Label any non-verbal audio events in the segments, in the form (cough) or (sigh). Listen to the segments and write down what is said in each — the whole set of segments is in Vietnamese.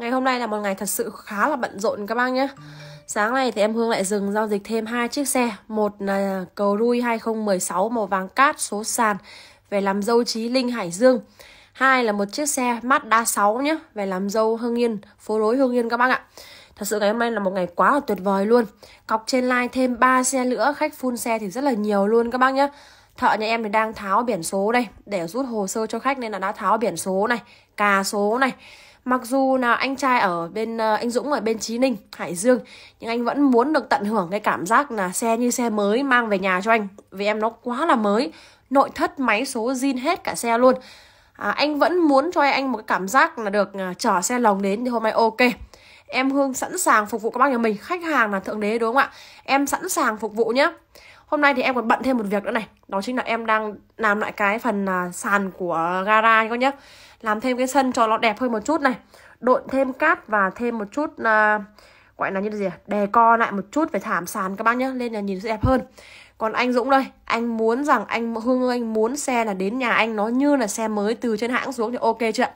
Ngày hôm nay là một ngày thật sự khá là bận rộn các bác nhé Sáng nay thì em Hương lại dừng giao dịch thêm hai chiếc xe Một là cầu đuôi 2016 màu vàng cát số sàn về làm dâu Trí Linh Hải Dương Hai là một chiếc xe Mazda 6 nhé về làm dâu Hương Yên, phố đối Hương Yên các bác ạ Thật sự ngày hôm nay là một ngày quá là tuyệt vời luôn Cọc trên line thêm 3 xe nữa, khách full xe thì rất là nhiều luôn các bác nhé Thợ nhà em thì đang tháo biển số đây để rút hồ sơ cho khách nên là đã tháo biển số này, cà số này mặc dù là anh trai ở bên ờ, anh Dũng ở bên Chí Ninh Hải Dương nhưng anh vẫn muốn được tận hưởng cái cảm giác là xe như xe mới mang về nhà cho anh vì em nó quá là mới nội thất máy số zin hết cả xe luôn à, anh vẫn muốn cho anh một cái cảm giác là được ờ, chở xe lồng đến thì hôm nay ok em Hương sẵn sàng phục vụ các bác nhà mình khách hàng là thượng đế đúng không ạ em sẵn sàng phục vụ nhé Hôm nay thì em còn bận thêm một việc nữa này Đó chính là em đang làm lại cái phần uh, sàn của gara các nhé Làm thêm cái sân cho nó đẹp hơn một chút này Độn thêm cát và thêm một chút uh, Gọi là như là gì à? Đề co lại một chút về thảm sàn các bác nhé lên là nhìn sẽ đẹp hơn còn anh Dũng đây, anh muốn rằng anh Hương anh muốn xe là đến nhà anh nó như là xe mới từ trên hãng xuống thì ok chưa ạ?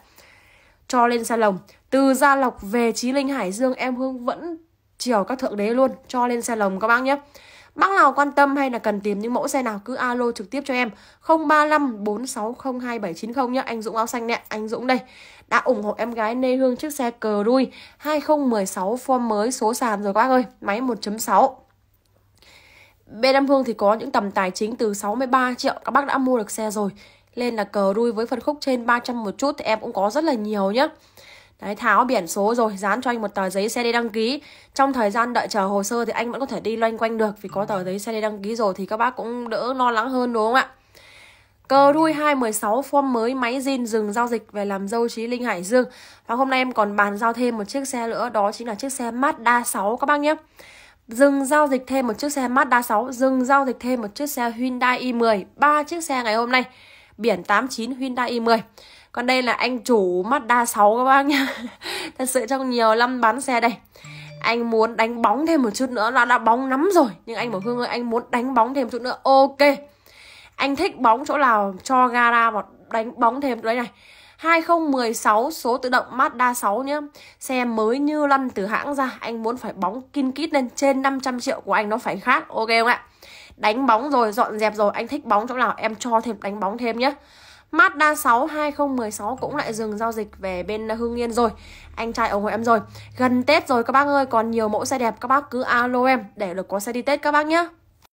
Cho lên xe lồng. Từ Gia Lộc về Chí Linh Hải Dương em Hương vẫn chiều các thượng đế luôn, cho lên xe lồng các bác nhé. Bác nào quan tâm hay là cần tìm những mẫu xe nào cứ alo trực tiếp cho em 035 460 2790 nhé. Anh Dũng áo xanh nè, anh Dũng đây. Đã ủng hộ em gái Nê Hương chiếc xe cờ đuôi 2016 form mới số sàn rồi các bác ơi. Máy 1.6. Bên Nam Hương thì có những tầm tài chính từ 63 triệu các bác đã mua được xe rồi. Lên là cờ đuôi với phần khúc trên 300 một chút thì em cũng có rất là nhiều nhá Đấy, tháo biển số rồi dán cho anh một tờ giấy xe đi đăng ký trong thời gian đợi chờ hồ sơ thì anh vẫn có thể đi loanh quanh được vì có ờ. tờ giấy xe đi đăng ký rồi thì các bác cũng đỡ lo lắng hơn đúng không ạ Cờ đuôi 216 form mới máy zin dừng giao dịch về làm dâu Trí Linh Hải Dương Và hôm nay em còn bàn giao thêm một chiếc xe nữa Đó chính là chiếc xe Mazda 6 các bác nhé Dừng giao dịch thêm một chiếc xe Mazda 6 Dừng giao dịch thêm một chiếc xe Hyundai i10 ba chiếc xe ngày hôm nay Biển 89 Hyundai i10 còn đây là anh chủ Mazda 6 các bác nhá (laughs) thật sự trong nhiều năm bán xe đây anh muốn đánh bóng thêm một chút nữa là đã bóng lắm rồi nhưng anh bảo hương ơi anh muốn đánh bóng thêm một chút nữa ok anh thích bóng chỗ nào cho gara vào đánh bóng thêm đấy này 2016 số tự động Mazda 6 nhá Xe mới như lăn từ hãng ra Anh muốn phải bóng kin kít lên Trên 500 triệu của anh nó phải khác Ok không ạ Đánh bóng rồi, dọn dẹp rồi Anh thích bóng chỗ nào em cho thêm đánh bóng thêm nhá Mazda 6 2016 cũng lại dừng giao dịch về bên Hưng Yên rồi. Anh trai ủng hộ em rồi. Gần Tết rồi các bác ơi, còn nhiều mẫu xe đẹp các bác cứ alo em để được có xe đi Tết các bác nhé.